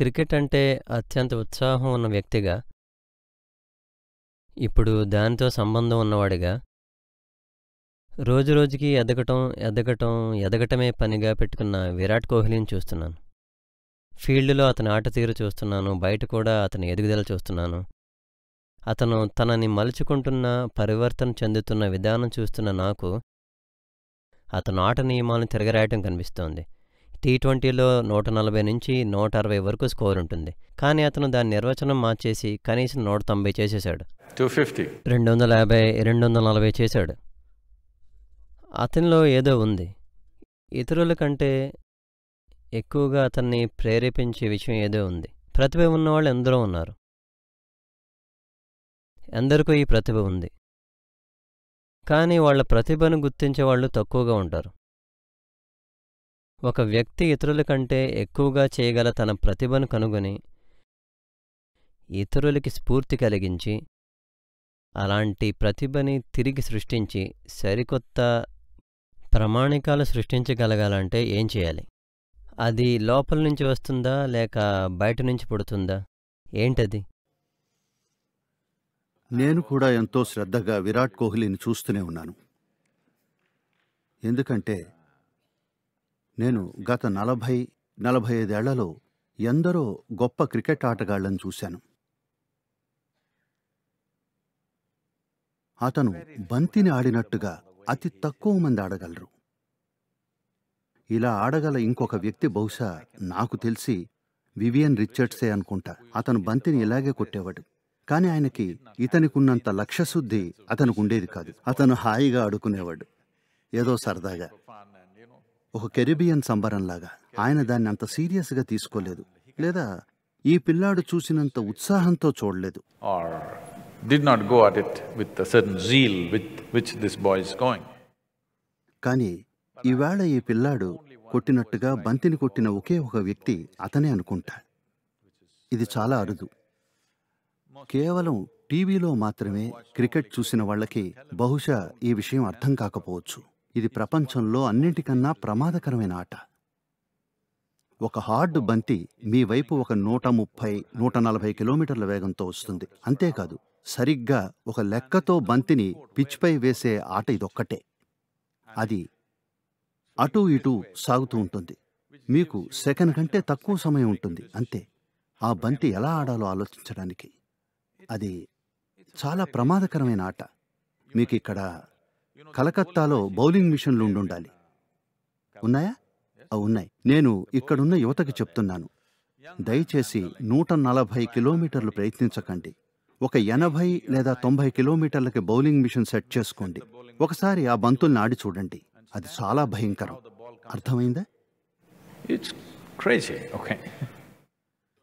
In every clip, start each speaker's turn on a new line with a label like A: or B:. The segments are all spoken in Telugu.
A: క్రికెట్ అంటే అత్యంత ఉత్సాహం ఉన్న వ్యక్తిగా ఇప్పుడు దానితో సంబంధం ఉన్నవాడిగా రోజురోజుకి ఎదగటం ఎదగటం ఎదగటమే పనిగా పెట్టుకున్న విరాట్ కోహ్లీని చూస్తున్నాను ఫీల్డ్లో అతని ఆట తీరు చూస్తున్నాను బయట కూడా అతని ఎదుగుదల చూస్తున్నాను అతను తనని మలుచుకుంటున్న పరివర్తన చెందుతున్న విధానం చూస్తున్న నాకు అతను ఆట నియమాలను తిరగరాయటం కనిపిస్తోంది టీ ట్వంటీలో నూట నలభై నుంచి నూట అరవై వరకు స్కోర్ ఉంటుంది కానీ అతను దాని నిర్వచనం మార్చేసి కనీసం నూట తొంభై చేసేశాడు టూ ఫిఫ్టీ రెండు వందల యాభై రెండు వందల నలభై చేశాడు అతనిలో ఏదో ఉంది ఇతరుల కంటే ఎక్కువగా అతన్ని ప్రేరేపించే విషయం ఏదో ఉంది ప్రతిభ ఉన్నవాళ్ళు ఎందరో ఉన్నారు ఎందరికో ఈ ప్రతిభ ఉంది కానీ వాళ్ళ ప్రతిభను గుర్తించే వాళ్ళు తక్కువగా ఉంటారు ఒక వ్యక్తి ఇతరుల కంటే ఎక్కువగా చేయగల తన ప్రతిభను కనుగొని ఇతరులకి స్ఫూర్తి కలిగించి అలాంటి ప్రతిభని తిరిగి సృష్టించి సరికొత్త ప్రమాణికాలు సృష్టించగలగాలంటే ఏం చేయాలి అది లోపల నుంచి వస్తుందా లేక బయట నుంచి పుడుతుందా ఏంటది నేను
B: కూడా ఎంతో శ్రద్ధగా విరాట్ కోహ్లీని చూస్తూనే ఉన్నాను ఎందుకంటే నేను గత నలభై నలభై ఐదేళ్లలో ఎందరో గొప్ప క్రికెట్ ఆటగాళ్లను చూశాను అతను బంతిని ఆడినట్టుగా అతి తక్కువ మంది ఆడగలరు ఇలా ఆడగల ఇంకొక వ్యక్తి బహుశా నాకు తెలిసి వివియన్ రిచర్డ్సే అనుకుంటా అతను బంతిని ఇలాగే కొట్టేవాడు కానీ ఆయనకి ఇతనికున్నంత లక్ష్యశుద్ధి అతనికి ఉండేది కాదు అతను హాయిగా ఆడుకునేవాడు ఏదో సరదాగా ఒక కెరీబియన్ సంబరంలాగా ఆయన దాన్ని అంత సీరియస్గా తీసుకోలేదు లేదా ఈ పిల్లాడు చూసినంత ఉత్సాహంతో చూడలేదు కానీ ఈవేళ ఈ పిల్లాడు కొట్టినట్టుగా బంతిని కొట్టిన ఒకే ఒక వ్యక్తి అతనే అనుకుంటా ఇది చాలా అరుదు కేవలం టీవీలో మాత్రమే క్రికెట్ చూసిన వాళ్ళకి బహుశా ఈ విషయం అర్థం కాకపోవచ్చు ఇది ప్రపంచంలో అన్నింటికన్నా ప్రమాదకరమైన ఆట ఒక హార్డ్ బంతి మీ వైపు ఒక నూట ముప్పై నూట నలభై కిలోమీటర్ల వేగంతో వస్తుంది అంతేకాదు సరిగ్గా ఒక లెక్కతో బంతిని పిచ్పై వేసే ఆట ఇదొక్కటే అది అటు ఇటు సాగుతూ ఉంటుంది మీకు సెకండ్ కంటే తక్కువ సమయం ఉంటుంది అంతే ఆ బంతి ఎలా ఆడాలో ఆలోచించడానికి అది చాలా ప్రమాదకరమైన ఆట మీకు ఇక్కడ కలకత్తాలో బౌలింగ్ మిషన్లు ఉండుండాలి ఉన్నాయా ఉన్నాయి నేను ఇక్కడున్న యువతకి చెప్తున్నాను దయచేసి నూట నలభై కిలోమీటర్లు ప్రయత్నించకండి ఒక ఎనభై లేదా తొంభై కిలోమీటర్లకి బౌలింగ్ మిషన్ సెట్ చేసుకోండి ఒకసారి ఆ బంతుల్ని ఆడి చూడండి అది చాలా భయంకరం అర్థమైందా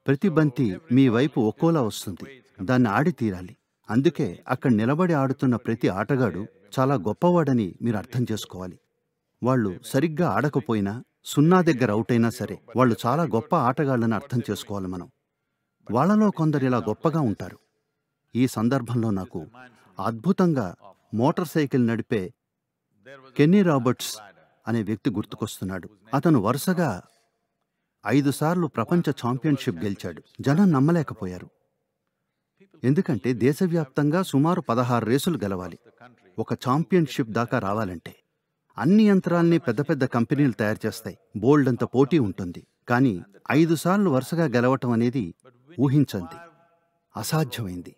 B: ప్రతి బంతి మీ వైపు ఒక్కోలా వస్తుంది దాన్ని ఆడి తీరాలి అందుకే అక్కడ నిలబడి ఆడుతున్న ప్రతి ఆటగాడు చాలా గొప్పవాడని మీరు అర్థం చేసుకోవాలి వాళ్ళు సరిగ్గా ఆడకపోయినా సున్నా దగ్గర అవుట్ అయినా సరే వాళ్ళు చాలా గొప్ప ఆటగాళ్ళని అర్థం చేసుకోవాలి మనం వాళ్ళలో కొందరు ఇలా గొప్పగా ఉంటారు ఈ సందర్భంలో నాకు అద్భుతంగా మోటార్ సైకిల్ నడిపే కెన్నీ రాబర్ట్స్ అనే వ్యక్తి గుర్తుకొస్తున్నాడు అతను వరుసగా ఐదుసార్లు ప్రపంచ ఛాంపియన్షిప్ గెలిచాడు జనం నమ్మలేకపోయారు ఎందుకంటే దేశవ్యాప్తంగా సుమారు పదహారు రేసులు గెలవాలి ఒక ఛాంపియన్షిప్ దాకా రావాలంటే అన్ని యంత్రాల్ని పెద్ద పెద్ద కంపెనీలు తయారు చేస్తాయి బోల్డ్ అంత పోటీ ఉంటుంది కానీ ఐదు సార్లు వరుసగా గెలవటం అనేది ఊహించండి అసాధ్యమైంది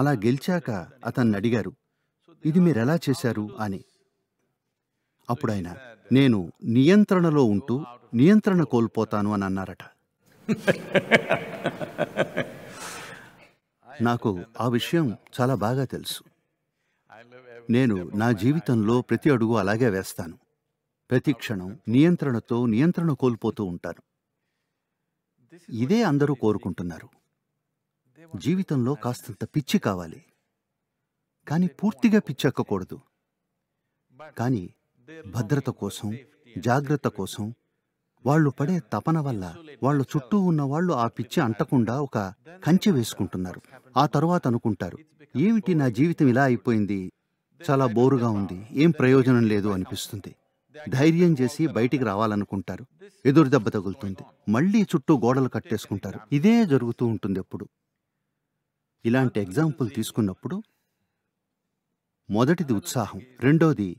B: అలా గెలిచాక అతన్ని అడిగారు ఇది మీరెలా చేశారు అని అప్పుడైనా నేను నియంత్రణలో ఉంటూ నియంత్రణ కోల్పోతాను అని అన్నారట నాకు ఆ విషయం చాలా బాగా తెలుసు నేను నా జీవితంలో ప్రతి అడుగు అలాగే వేస్తాను ప్రతి క్షణం నియంత్రణతో నియంత్రణ కోల్పోతూ ఉంటాను ఇదే అందరూ కోరుకుంటున్నారు జీవితంలో కాస్తంత పిచ్చి కావాలి కానీ పూర్తిగా పిచ్చెక్కకూడదు కానీ భద్రత కోసం జాగ్రత్త కోసం వాళ్ళు పడే తపన వల్ల వాళ్ళ చుట్టూ ఉన్న వాళ్ళు ఆ పిచ్చి అంటకుండా ఒక కంచె వేసుకుంటున్నారు ఆ తరువాత అనుకుంటారు ఏమిటి నా జీవితం ఇలా అయిపోయింది చాలా బోరుగా ఉంది ఏం ప్రయోజనం లేదు అనిపిస్తుంది ధైర్యం చేసి బయటికి రావాలనుకుంటారు ఎదురు దెబ్బ తగులుతుంది మళ్ళీ చుట్టూ గోడలు కట్టేసుకుంటారు ఇదే జరుగుతూ ఉంటుంది ఎప్పుడు ఇలాంటి ఎగ్జాంపుల్ తీసుకున్నప్పుడు మొదటిది ఉత్సాహం రెండోది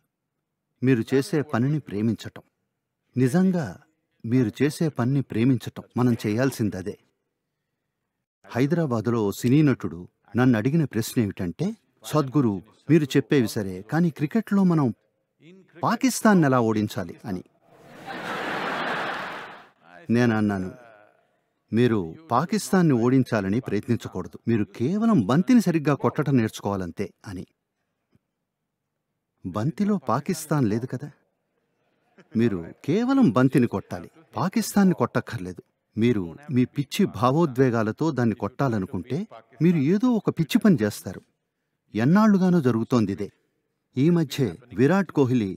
B: మీరు చేసే పనిని ప్రేమించటం నిజంగా మీరు చేసే పనిని ప్రేమించటం మనం చేయాల్సిందదే హైదరాబాదులో సినీ నటుడు నన్ను అడిగిన ప్రశ్న ఏమిటంటే సద్గురు మీరు చెప్పేవి సరే కానీ క్రికెట్లో మనం పాకిస్తాన్ ఎలా ఓడించాలి అని నేను అన్నాను మీరు పాకిస్తాన్ని ఓడించాలని ప్రయత్నించకూడదు మీరు కేవలం బంతిని సరిగ్గా కొట్టడం నేర్చుకోవాలంతే అని బంతిలో పాకిస్తాన్ లేదు కదా మీరు కేవలం బంతిని కొట్టాలి పాకిస్తాన్ని కొట్టక్కర్లేదు మీరు మీ పిచ్చి భావోద్వేగాలతో దాన్ని కొట్టాలనుకుంటే మీరు ఏదో ఒక పిచ్చి పని చేస్తారు ఎన్నాళ్లుగానో జరుగుతోందిదే ఈ మధ్య విరాట్ కోహ్లీ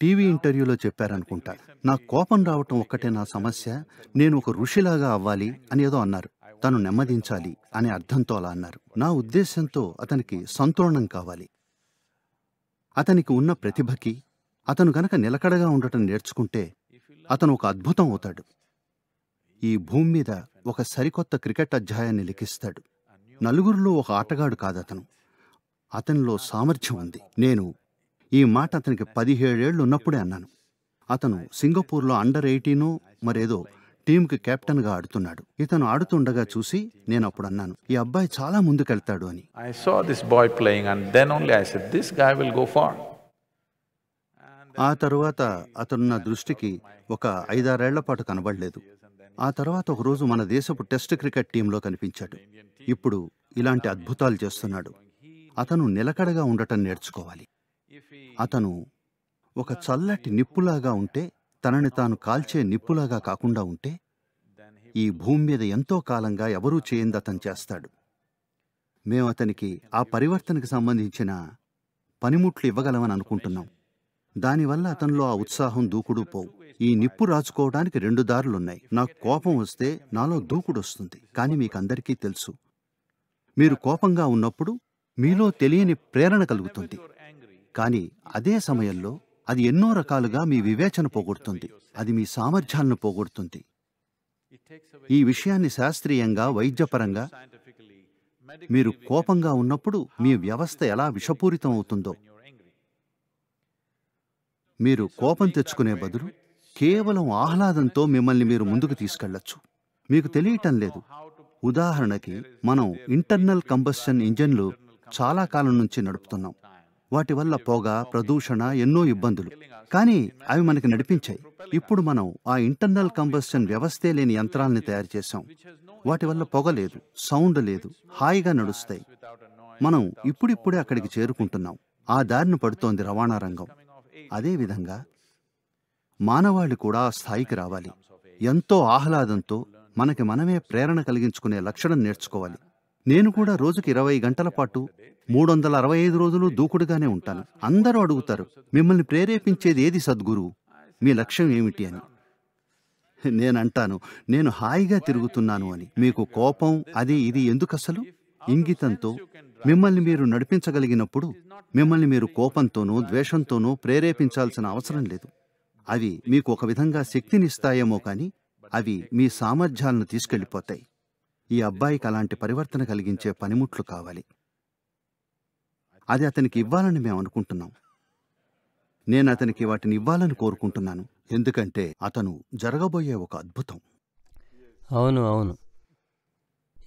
B: టీవీ ఇంటర్వ్యూలో చెప్పారనుకుంటా నా కోపం రావటం ఒక్కటే నా సమస్య నేను ఒక ఋషిలాగా అవ్వాలి అని ఏదో అన్నారు తను నెమ్మదించాలి అనే అర్థంతో అలా అన్నారు నా ఉద్దేశంతో అతనికి సంతోళనం కావాలి అతనికి ఉన్న ప్రతిభకి అతను గనక నిలకడగా ఉండటం నేర్చుకుంటే అతను ఒక అద్భుతం అవుతాడు ఈ భూమి మీద ఒక సరికొత్త క్రికెట్ అధ్యాయాన్ని లిఖిస్తాడు నలుగురిలో ఒక ఆటగాడు కాదతను అతనిలో సామర్థ్యం అంది నేను ఈ మాట అతనికి పదిహేడేళ్లు ఉన్నప్పుడే అన్నాను అతను సింగపూర్లో అండర్ ఎయిటీను మరేదో టీంకి కెప్టెన్గా ఆడుతున్నాడు ఇతను ఆడుతుండగా చూసి నేను అప్పుడు అన్నాను ఈ అబ్బాయి చాలా ముందుకెళ్తాడు అని
A: I saw this boy playing and then only I said this guy will go far
B: ఆ తరువాత అతనున్న దృష్టికి ఒక ఐదారేళ్ల పాటు కనబడలేదు ఆ తర్వాత ఒకరోజు మన దేశపు టెస్ట్ క్రికెట్ టీంలో కనిపించాడు ఇప్పుడు ఇలాంటి అద్భుతాలు చేస్తున్నాడు అతను నిలకడగా ఉండటం నేర్చుకోవాలి అతను ఒక చల్లటి నిప్పులాగా ఉంటే తనని తాను కాల్చే నిప్పులాగా కాకుండా ఉంటే ఈ భూమి మీద ఎంతో కాలంగా ఎవరూ చేయంది అతను చేస్తాడు మేము అతనికి ఆ పరివర్తనకు సంబంధించిన పనిముట్లు ఇవ్వగలమని అనుకుంటున్నాం దానివల్ల అతనిలో ఆ ఉత్సాహం దూకుడు పోవు ఈ నిప్పు రాచుకోవడానికి రెండు దారులున్నాయి నాకు కోపం వస్తే నాలో దూకుడు వస్తుంది కానీ మీకు అందరికీ తెలుసు మీరు కోపంగా ఉన్నప్పుడు మీలో తెలియని ప్రేరణ కలుగుతుంది కానీ అదే సమయంలో అది ఎన్నో రకాలుగా మీ వివేచన పోగొడుతుంది అది మీ సామర్థ్యాలను పోగొడుతుంది ఈ విషయాన్ని శాస్త్రీయంగా వైద్యపరంగా మీరు కోపంగా ఉన్నప్పుడు మీ వ్యవస్థ ఎలా విషపూరితం అవుతుందో మీరు కోపం తెచ్చుకునే బదులు కేవలం ఆహ్లాదంతో మిమ్మల్ని మీరు ముందుకు తీసుకెళ్లొచ్చు మీకు తెలియటం లేదు ఉదాహరణకి మనం ఇంటర్నల్ కంబస్షన్ ఇంజన్లు చాలా కాలం నుంచి నడుపుతున్నాం వాటి వల్ల పొగ ప్రదూషణ ఎన్నో ఇబ్బందులు కానీ అవి మనకి నడిపించాయి ఇప్పుడు మనం ఆ ఇంటర్నల్ కంబస్షన్ వ్యవస్థే లేని యంత్రాలని తయారు చేశాం వాటి వల్ల పొగ లేదు సౌండ్ లేదు హాయిగా నడుస్తాయి మనం ఇప్పుడిప్పుడే అక్కడికి చేరుకుంటున్నాం ఆ దారిని పడుతోంది రవాణా రంగం అదేవిధంగా మానవాళి కూడా ఆ స్థాయికి రావాలి ఎంతో ఆహ్లాదంతో మనకి మనమే ప్రేరణ కలిగించుకునే లక్షణం నేర్చుకోవాలి నేను కూడా రోజుకి ఇరవై గంటల పాటు మూడు వందల అరవై ఐదు రోజులు దూకుడుగానే ఉంటాను అందరూ అడుగుతారు మిమ్మల్ని ప్రేరేపించేది ఏది సద్గురు మీ లక్ష్యం ఏమిటి అని నేనంటాను నేను హాయిగా తిరుగుతున్నాను అని మీకు కోపం అది ఇది ఎందుకు అసలు ఇంగితంతో మిమ్మల్ని మీరు నడిపించగలిగినప్పుడు మిమ్మల్ని మీరు కోపంతోనూ ద్వేషంతోనూ ప్రేరేపించాల్సిన అవసరం లేదు అవి మీకు ఒక విధంగా శక్తినిస్తాయేమో కానీ అవి మీ సామర్థ్యాలను తీసుకెళ్ళిపోతాయి ఈ అబ్బాయికి అలాంటి పరివర్తన కలిగించే పనిముట్లు కావాలి అది అతనికి ఇవ్వాలని మేము అనుకుంటున్నాం నేను అతనికి వాటిని ఇవ్వాలని కోరుకుంటున్నాను ఎందుకంటే అతను జరగబోయే ఒక అద్భుతం
A: అవును అవును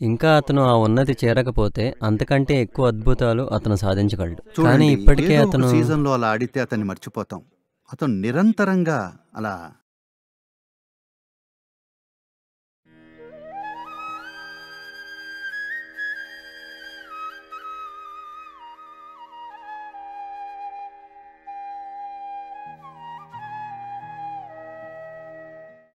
A: ఇంకా అతను ఆ ఉన్నతి చేరకపోతే అంతకంటే ఎక్కువ అద్భుతాలు అతను సాధించగలడు కానీ ఇప్పటికే అతను సీజన్లో
B: అలా ఆడితే అతన్ని మర్చిపోతాం అతను నిరంతరంగా అలా